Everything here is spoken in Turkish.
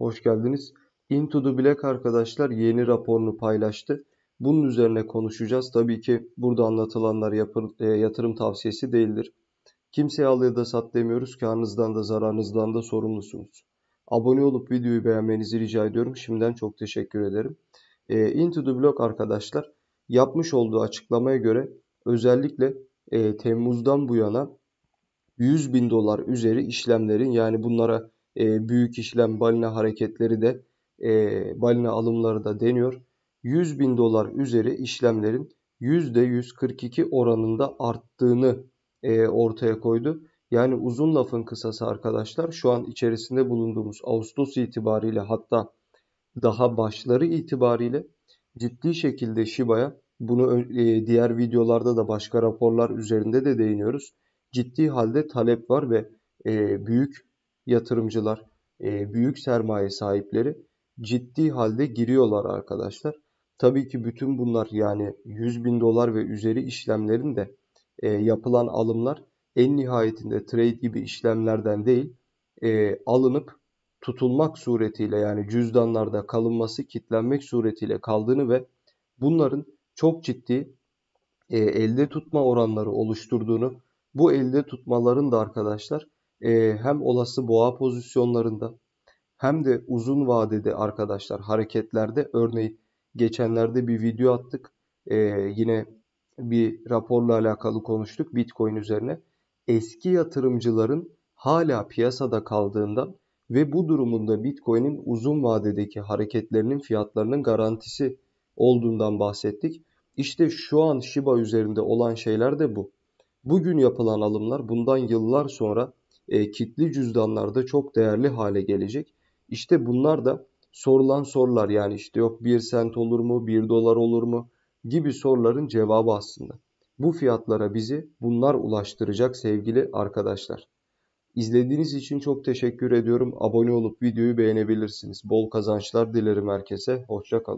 Hoş geldiniz. Into the Black arkadaşlar yeni raporunu paylaştı. Bunun üzerine konuşacağız. Tabii ki burada anlatılanlar yapın, e, yatırım tavsiyesi değildir. Kimseye al ya da sat demiyoruz. Karnınızdan da zararınızdan da sorumlusunuz. Abone olup videoyu beğenmenizi rica ediyorum. Şimdiden çok teşekkür ederim. E, Into the Block arkadaşlar yapmış olduğu açıklamaya göre özellikle e, Temmuz'dan bu yana 100 bin dolar üzeri işlemlerin yani bunlara e, büyük işlem balina hareketleri de e, balina alımları da deniyor. 100 bin dolar üzeri işlemlerin %142 oranında arttığını e, ortaya koydu. Yani uzun lafın kısası arkadaşlar şu an içerisinde bulunduğumuz Ağustos itibariyle hatta daha başları itibariyle ciddi şekilde Shiba'ya bunu e, diğer videolarda da başka raporlar üzerinde de değiniyoruz. Ciddi halde talep var ve e, büyük yatırımcılar, e, büyük sermaye sahipleri ciddi halde giriyorlar arkadaşlar. Tabii ki bütün bunlar yani 100 bin dolar ve üzeri işlemlerin de e, yapılan alımlar en nihayetinde trade gibi işlemlerden değil e, alınıp tutulmak suretiyle yani cüzdanlarda kalınması, kitlenmek suretiyle kaldığını ve bunların çok ciddi e, elde tutma oranları oluşturduğunu, bu elde tutmaların da arkadaşlar e, hem olası boğa pozisyonlarında hem de uzun vadede arkadaşlar hareketlerde örneğin geçenlerde bir video attık. E, yine bir raporla alakalı konuştuk Bitcoin üzerine. Eski yatırımcıların hala piyasada kaldığından ve bu durumunda Bitcoin'in uzun vadedeki hareketlerinin fiyatlarının garantisi olduğundan bahsettik. İşte şu an Shiba üzerinde olan şeyler de bu. Bugün yapılan alımlar bundan yıllar sonra e, kitli cüzdanlarda çok değerli hale gelecek. İşte bunlar da sorulan sorular yani işte yok 1 sent olur mu 1 dolar olur mu gibi soruların cevabı aslında. Bu fiyatlara bizi bunlar ulaştıracak sevgili arkadaşlar. İzlediğiniz için çok teşekkür ediyorum. Abone olup videoyu beğenebilirsiniz. Bol kazançlar dilerim herkese. Hoşçakalın.